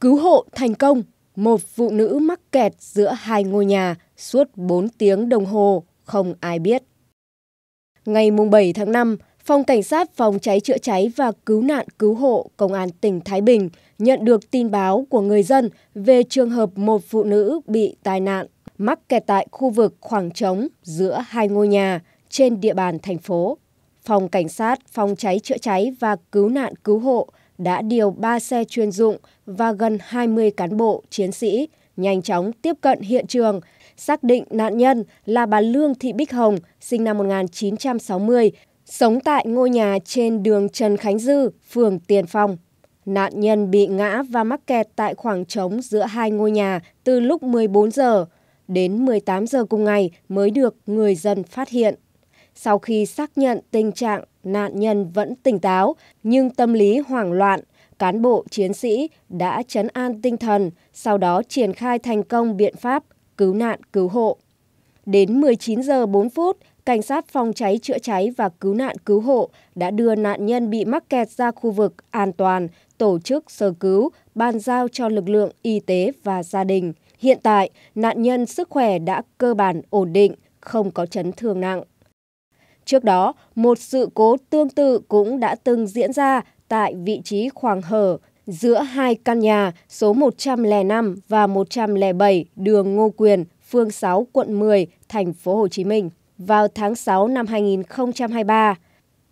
Cứu hộ thành công, một phụ nữ mắc kẹt giữa hai ngôi nhà suốt 4 tiếng đồng hồ, không ai biết. Ngày 7 tháng 5, Phòng Cảnh sát Phòng cháy chữa cháy và Cứu nạn Cứu hộ Công an tỉnh Thái Bình nhận được tin báo của người dân về trường hợp một phụ nữ bị tai nạn mắc kẹt tại khu vực khoảng trống giữa hai ngôi nhà trên địa bàn thành phố. Phòng Cảnh sát Phòng cháy chữa cháy và Cứu nạn Cứu hộ đã điều 3 xe chuyên dụng và gần 20 cán bộ, chiến sĩ nhanh chóng tiếp cận hiện trường, xác định nạn nhân là bà Lương Thị Bích Hồng, sinh năm 1960, sống tại ngôi nhà trên đường Trần Khánh Dư, phường Tiền Phong. Nạn nhân bị ngã và mắc kẹt tại khoảng trống giữa hai ngôi nhà từ lúc 14 giờ đến 18 giờ cùng ngày mới được người dân phát hiện. Sau khi xác nhận tình trạng nạn nhân vẫn tỉnh táo nhưng tâm lý hoảng loạn, cán bộ chiến sĩ đã chấn an tinh thần, sau đó triển khai thành công biện pháp cứu nạn cứu hộ. Đến 19 giờ 4 phút, cảnh sát phòng cháy chữa cháy và cứu nạn cứu hộ đã đưa nạn nhân bị mắc kẹt ra khu vực an toàn, tổ chức sơ cứu, bàn giao cho lực lượng y tế và gia đình. Hiện tại, nạn nhân sức khỏe đã cơ bản ổn định, không có chấn thương nặng. Trước đó, một sự cố tương tự cũng đã từng diễn ra tại vị trí khoảng hở giữa hai căn nhà số 105 và 107 đường Ngô Quyền, phường 6, quận 10, thành phố Hồ Chí Minh vào tháng 6 năm 2023.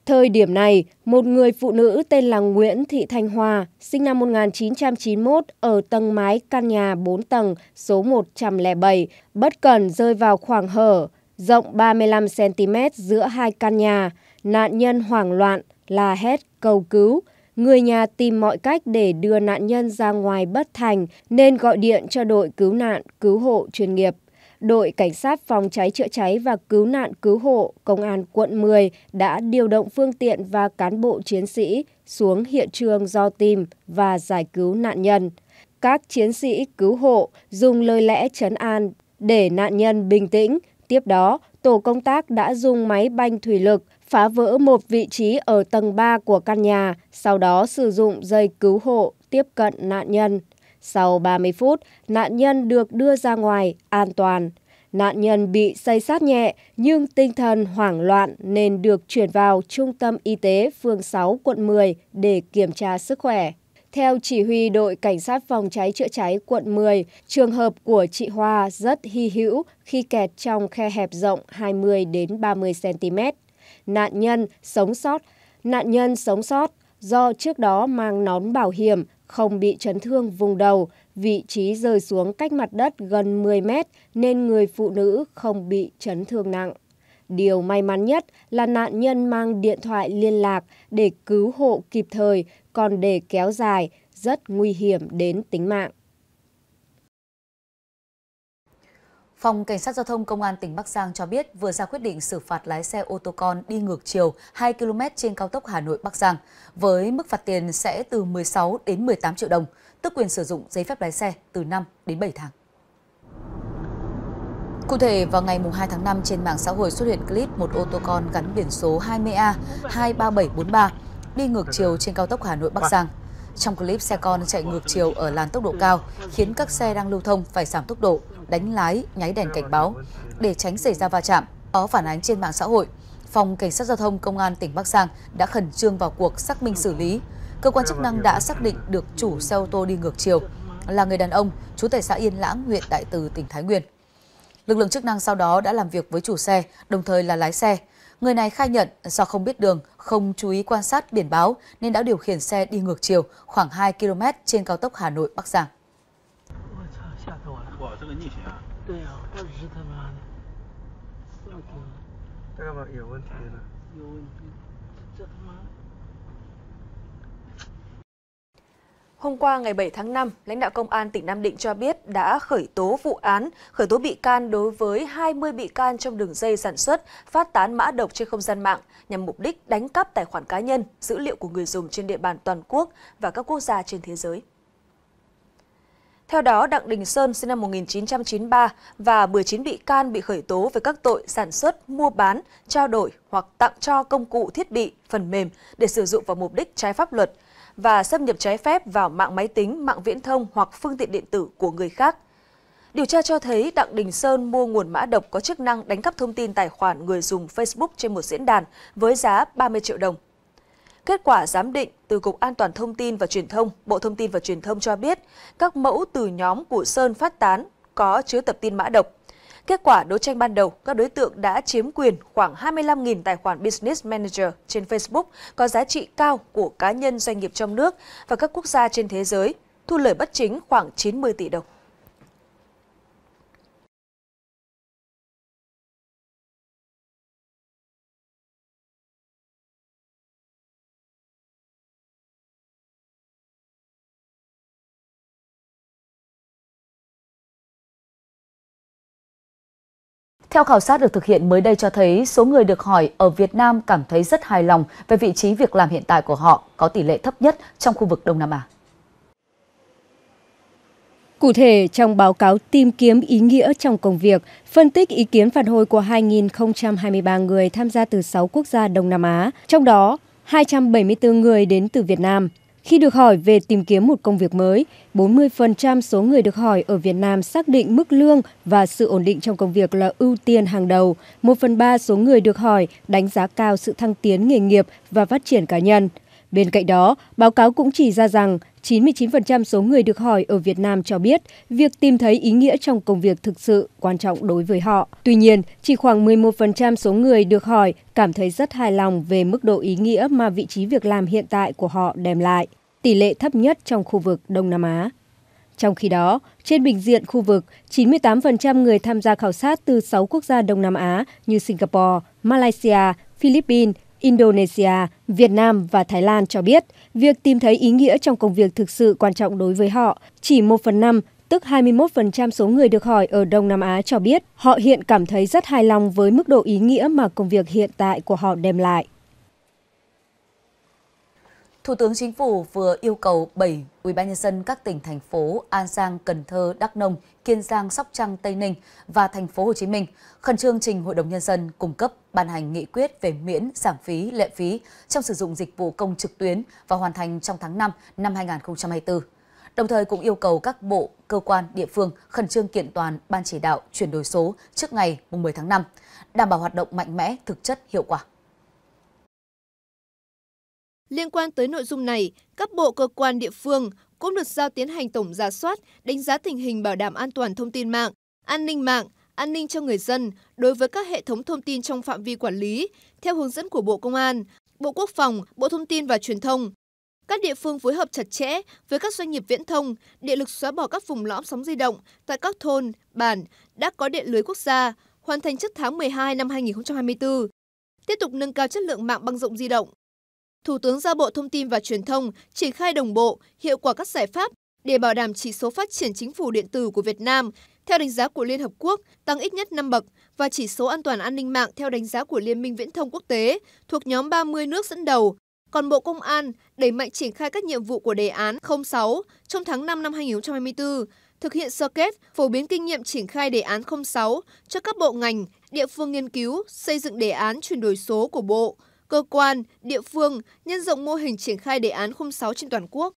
Thời điểm này, một người phụ nữ tên là Nguyễn Thị Thanh Hòa, sinh năm 1991 ở tầng mái căn nhà 4 tầng số 107, bất cẩn rơi vào khoảng hở rộng 35 cm giữa hai căn nhà, nạn nhân hoảng loạn, la hét cầu cứu. Người nhà tìm mọi cách để đưa nạn nhân ra ngoài bất thành nên gọi điện cho đội cứu nạn, cứu hộ chuyên nghiệp. Đội Cảnh sát phòng cháy chữa cháy và cứu nạn cứu hộ Công an quận 10 đã điều động phương tiện và cán bộ chiến sĩ xuống hiện trường do tìm và giải cứu nạn nhân. Các chiến sĩ cứu hộ dùng lời lẽ trấn an để nạn nhân bình tĩnh Tiếp đó, tổ công tác đã dùng máy banh thủy lực phá vỡ một vị trí ở tầng 3 của căn nhà, sau đó sử dụng dây cứu hộ tiếp cận nạn nhân. Sau 30 phút, nạn nhân được đưa ra ngoài an toàn. Nạn nhân bị xây sát nhẹ nhưng tinh thần hoảng loạn nên được chuyển vào Trung tâm Y tế phường 6 quận 10 để kiểm tra sức khỏe. Theo chỉ huy đội cảnh sát phòng cháy chữa cháy quận 10, trường hợp của chị Hoa rất hy hữu khi kẹt trong khe hẹp rộng 20 đến 30 cm. Nạn nhân sống sót, nạn nhân sống sót do trước đó mang nón bảo hiểm, không bị chấn thương vùng đầu, vị trí rơi xuống cách mặt đất gần 10 mét nên người phụ nữ không bị chấn thương nặng. Điều may mắn nhất là nạn nhân mang điện thoại liên lạc để cứu hộ kịp thời, còn để kéo dài rất nguy hiểm đến tính mạng. Phòng Cảnh sát Giao thông Công an tỉnh Bắc Giang cho biết vừa ra quyết định xử phạt lái xe ô tô con đi ngược chiều 2 km trên cao tốc Hà Nội Bắc Giang với mức phạt tiền sẽ từ 16 đến 18 triệu đồng, tức quyền sử dụng giấy phép lái xe từ 5 đến 7 tháng. Cụ thể, vào ngày 2 tháng 5 trên mạng xã hội xuất hiện clip một ô tô con gắn biển số 20A 23743 đi ngược chiều trên cao tốc Hà Nội Bắc Giang. Trong clip xe con chạy ngược chiều ở làn tốc độ cao khiến các xe đang lưu thông phải giảm tốc độ, đánh lái, nháy đèn cảnh báo để tránh xảy ra va chạm. Có phản ánh trên mạng xã hội, Phòng Cảnh sát Giao thông Công an tỉnh Bắc Giang đã khẩn trương vào cuộc xác minh xử lý. Cơ quan chức năng đã xác định được chủ xe ô tô đi ngược chiều là người đàn ông trú tại xã Yên Lãng, huyện Đại Từ, tỉnh Thái Nguyên. Lực lượng chức năng sau đó đã làm việc với chủ xe, đồng thời là lái xe. Người này khai nhận do không biết đường, không chú ý quan sát biển báo nên đã điều khiển xe đi ngược chiều khoảng 2 km trên cao tốc Hà Nội Bắc Giang. Hôm qua ngày 7 tháng 5, lãnh đạo công an tỉnh Nam Định cho biết đã khởi tố vụ án, khởi tố bị can đối với 20 bị can trong đường dây sản xuất, phát tán mã độc trên không gian mạng nhằm mục đích đánh cắp tài khoản cá nhân, dữ liệu của người dùng trên địa bàn toàn quốc và các quốc gia trên thế giới. Theo đó, Đặng Đình Sơn sinh năm 1993 và 19 bị can bị khởi tố về các tội sản xuất, mua bán, trao đổi hoặc tặng cho công cụ thiết bị, phần mềm để sử dụng vào mục đích trái pháp luật và xâm nhập trái phép vào mạng máy tính, mạng viễn thông hoặc phương tiện điện tử của người khác. Điều tra cho thấy Đặng Đình Sơn mua nguồn mã độc có chức năng đánh cắp thông tin tài khoản người dùng Facebook trên một diễn đàn với giá 30 triệu đồng. Kết quả giám định từ Cục An toàn Thông tin và Truyền thông, Bộ Thông tin và Truyền thông cho biết các mẫu từ nhóm của Sơn phát tán có chứa tập tin mã độc. Kết quả đấu tranh ban đầu, các đối tượng đã chiếm quyền khoảng 25.000 tài khoản Business Manager trên Facebook có giá trị cao của cá nhân doanh nghiệp trong nước và các quốc gia trên thế giới, thu lời bất chính khoảng 90 tỷ đồng. Theo khảo sát được thực hiện mới đây cho thấy, số người được hỏi ở Việt Nam cảm thấy rất hài lòng về vị trí việc làm hiện tại của họ có tỷ lệ thấp nhất trong khu vực Đông Nam Á. Cụ thể, trong báo cáo tìm kiếm ý nghĩa trong công việc, phân tích ý kiến phản hồi của 2.023 người tham gia từ 6 quốc gia Đông Nam Á, trong đó 274 người đến từ Việt Nam. Khi được hỏi về tìm kiếm một công việc mới, 40% số người được hỏi ở Việt Nam xác định mức lương và sự ổn định trong công việc là ưu tiên hàng đầu. Một phần ba số người được hỏi đánh giá cao sự thăng tiến nghề nghiệp và phát triển cá nhân. Bên cạnh đó, báo cáo cũng chỉ ra rằng 99% số người được hỏi ở Việt Nam cho biết việc tìm thấy ý nghĩa trong công việc thực sự quan trọng đối với họ. Tuy nhiên, chỉ khoảng 11% số người được hỏi cảm thấy rất hài lòng về mức độ ý nghĩa mà vị trí việc làm hiện tại của họ đem lại, tỷ lệ thấp nhất trong khu vực Đông Nam Á. Trong khi đó, trên bình diện khu vực, 98% người tham gia khảo sát từ 6 quốc gia Đông Nam Á như Singapore, Malaysia, Philippines, Indonesia, Việt Nam và Thái Lan cho biết việc tìm thấy ý nghĩa trong công việc thực sự quan trọng đối với họ. Chỉ 1 phần 5, tức 21% số người được hỏi ở Đông Nam Á cho biết họ hiện cảm thấy rất hài lòng với mức độ ý nghĩa mà công việc hiện tại của họ đem lại. Thủ tướng Chính phủ vừa yêu cầu 7 ubnd các tỉnh thành phố An Giang, Cần Thơ, Đắk Nông, Kiên Giang, Sóc Trăng, Tây Ninh và thành phố Hồ Chí Minh khẩn trương trình Hội đồng nhân dân cung cấp ban hành nghị quyết về miễn giảm phí lệ phí trong sử dụng dịch vụ công trực tuyến và hoàn thành trong tháng 5 năm 2024. Đồng thời cũng yêu cầu các bộ, cơ quan, địa phương khẩn trương kiện toàn ban chỉ đạo chuyển đổi số trước ngày 10 tháng 5, đảm bảo hoạt động mạnh mẽ, thực chất, hiệu quả. Liên quan tới nội dung này, các bộ cơ quan địa phương cũng được giao tiến hành tổng giả soát, đánh giá tình hình bảo đảm an toàn thông tin mạng, an ninh mạng, an ninh cho người dân đối với các hệ thống thông tin trong phạm vi quản lý, theo hướng dẫn của Bộ Công an, Bộ Quốc phòng, Bộ Thông tin và Truyền thông. Các địa phương phối hợp chặt chẽ với các doanh nghiệp viễn thông, địa lực xóa bỏ các vùng lõm sóng di động tại các thôn, bản đã có điện lưới quốc gia, hoàn thành trước tháng 12 năm 2024. Tiếp tục nâng cao chất lượng mạng băng rộng di động, Thủ tướng giao Bộ Thông tin và Truyền thông triển khai đồng bộ, hiệu quả các giải pháp để bảo đảm chỉ số phát triển chính phủ điện tử của Việt Nam theo đánh giá của Liên Hợp Quốc tăng ít nhất 5 bậc và chỉ số an toàn an ninh mạng theo đánh giá của Liên minh Viễn thông Quốc tế thuộc nhóm 30 nước dẫn đầu. Còn Bộ Công an đẩy mạnh triển khai các nhiệm vụ của đề án 06 trong tháng 5 năm 2024, thực hiện sơ kết, phổ biến kinh nghiệm triển khai đề án 06 cho các bộ ngành, địa phương nghiên cứu, xây dựng đề án chuyển đổi số của Bộ, cơ quan, địa phương nhân rộng mô hình triển khai đề án 06 trên toàn quốc.